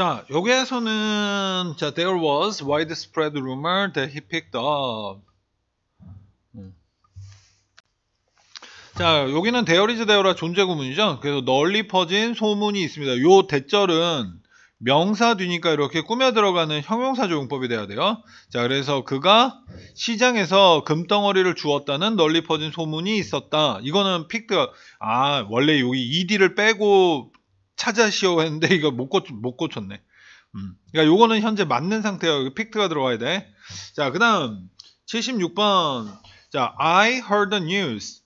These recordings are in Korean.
자, 여기에서는 자, there was widespread rumor that he picked up. 음. 자, 여기는 there is there라 존재 구문이죠. 그래서 널리 퍼진 소문이 있습니다. 요 대절은 명사 뒤니까 이렇게 꾸며 들어가는 형용사 조용법이 돼야 돼요. 자, 그래서 그가 시장에서 금덩어리를 주었다는 널리 퍼진 소문이 있었다. 이거는 픽드 아, 원래 여기 ed를 빼고 찾아시오 했는데 이거 못, 고쳐, 못 고쳤네. 음. 그러니까 요거는 현재 맞는 상태예 여기 팩트가 들어가야 돼. 자, 그다음 76번. 자, I heard the news.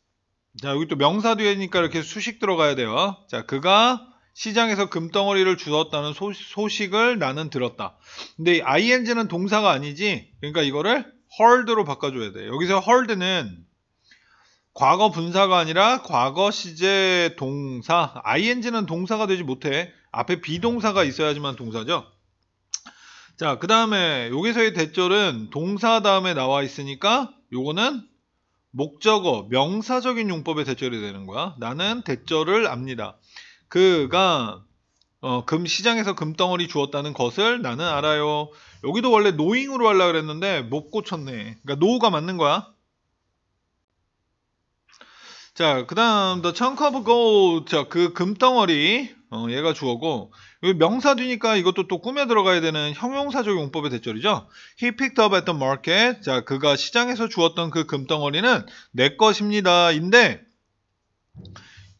자, 여기 또 명사 뒤에니까 이렇게 수식 들어가야 돼요. 자, 그가 시장에서 금덩어리를 주었다는 소식, 을 나는 들었다. 근데 이 ing는 동사가 아니지. 그러니까 이거를 heard로 바꿔줘야 돼. 여기서 heard는 과거 분사가 아니라 과거 시제 동사 ing는 동사가 되지 못해 앞에 비동사가 있어야지만 동사죠 자그 다음에 여기서의 대절은 동사 다음에 나와 있으니까 요거는 목적어 명사적인 용법의 대절이 되는 거야 나는 대절을 압니다 그가 어, 금 시장에서 금덩어리 주었다는 것을 나는 알아요 여기도 원래 노잉으로 하려고 그랬는데 못 고쳤네 그러니까 노가 맞는 거야 자, 그 다음, the chunk of gold. 자, 그 금덩어리. 어, 얘가 주어고. 여기 그 명사 뒤니까 이것도 또 꾸며 들어가야 되는 형용사적 용법의 대절이죠. He picked up at the market. 자, 그가 시장에서 주었던 그 금덩어리는 내 것입니다. 인데,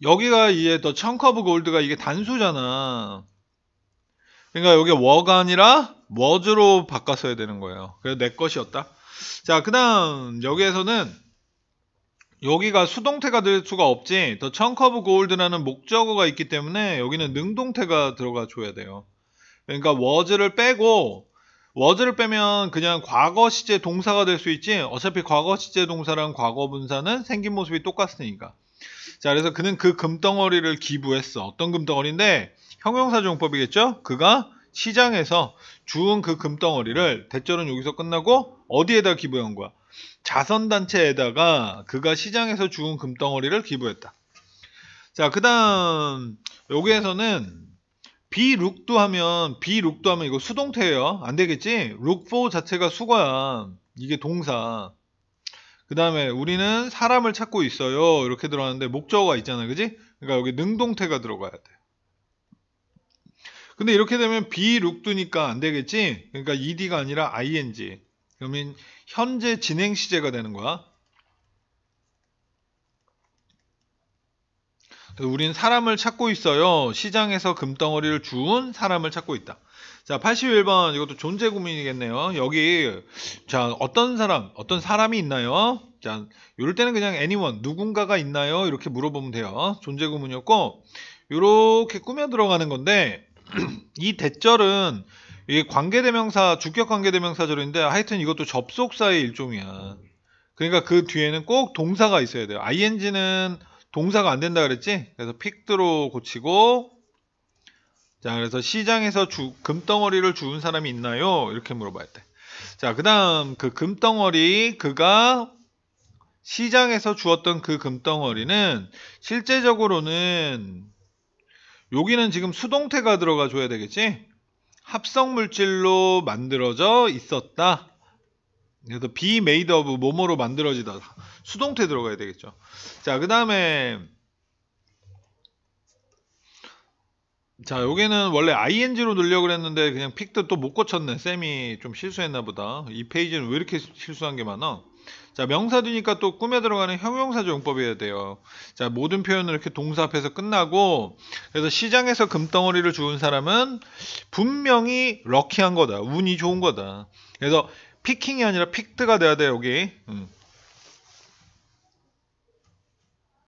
여기가 이제 더 chunk of gold가 이게 단수잖아. 그러니까 여기 워가 아니라 워즈로 바꿨어야 되는 거예요. 그래서 내 것이었다. 자, 그 다음, 여기에서는 여기가 수동태가 될 수가 없지 더 청커브 골드라는 목적어가 있기 때문에 여기는 능동태가 들어가 줘야 돼요. 그러니까 워즈를 빼고 워즈를 빼면 그냥 과거 시제 동사가 될 수 있지 어차피 과거 시제 동사랑 과거 분사는 생긴 모습이 똑같으니까 자 그래서 그는 그 금덩어리를 기부했어 어떤 금덩어리인데 형용사 종법이겠죠 그가 시장에서 주운 그 금덩어리를 대절은 여기서 끝나고 어디에다 기부한 거야? 자선단체에다가 그가 시장에서 주운 금덩어리를 기부했다. 자, 그 다음, 여기에서는 비룩도 하면, 비룩도 하면 이거 수동태예요. 안 되겠지? 룩4 자체가 수거야. 이게 동사. 그 다음에 우리는 사람을 찾고 있어요. 이렇게 들어가는데 목적어가 있잖아. 그지? 그러니까 여기 능동태가 들어가야 돼. 근데 이렇게 되면 비룩두니까 안 되겠지? 그러니까 ed가 아니라 ing. 그러면 현재 진행 시제가 되는 거야. 그래서 우린 사람을 찾고 있어요. 시장에서 금덩어리를 주운 사람을 찾고 있다. 자, 81번 이것도 존재 고민이겠네요. 여기 자, 어떤 사람, 어떤 사람이 있나요? 자, 이럴 때는 그냥 anyone, 누군가가 있나요? 이렇게 물어보면 돼요. 존재 고문이었고 이렇게 꾸며 들어가는 건데 이 대절은 이게 관계대명사 주격 관계대명사절인데 하여튼 이것도 접속사의 일종이야. 그러니까 그 뒤에는 꼭 동사가 있어야 돼요. ing는 동사가 안 된다 그랬지? 그래서 픽드로 고치고 자 그래서 시장에서 주, 금덩어리를 주운 사람이 있나요? 이렇게 물어봐야 돼. 자 그다음 그 금덩어리 그가 시장에서 주었던 그 금덩어리는 실제적으로는 여기는 지금 수동태가 들어가 줘야 되겠지? 합성물질로 만들어져 있었다. 그래서 be made of 뭐뭐로 만들어지다. 수동태 들어가야 되겠죠. 자, 그 다음에 자, 여기는 원래 ing로 넣으려고 그랬는데 그냥 픽도 또 못 고쳤네. 쌤이 좀 실수했나 보다. 이 페이지는 왜 이렇게 실수한 게 많아? 자, 명사 뒤니까 또 꿈에 들어가는 형용사조 용법이어야 돼요. 자, 모든 표현은 이렇게 동사 앞에서 끝나고 그래서 시장에서 금덩어리를 주운 사람은 분명히 럭키한 거다. 운이 좋은 거다. 그래서 피킹이 아니라 픽트가 돼야 돼, 여기. 음.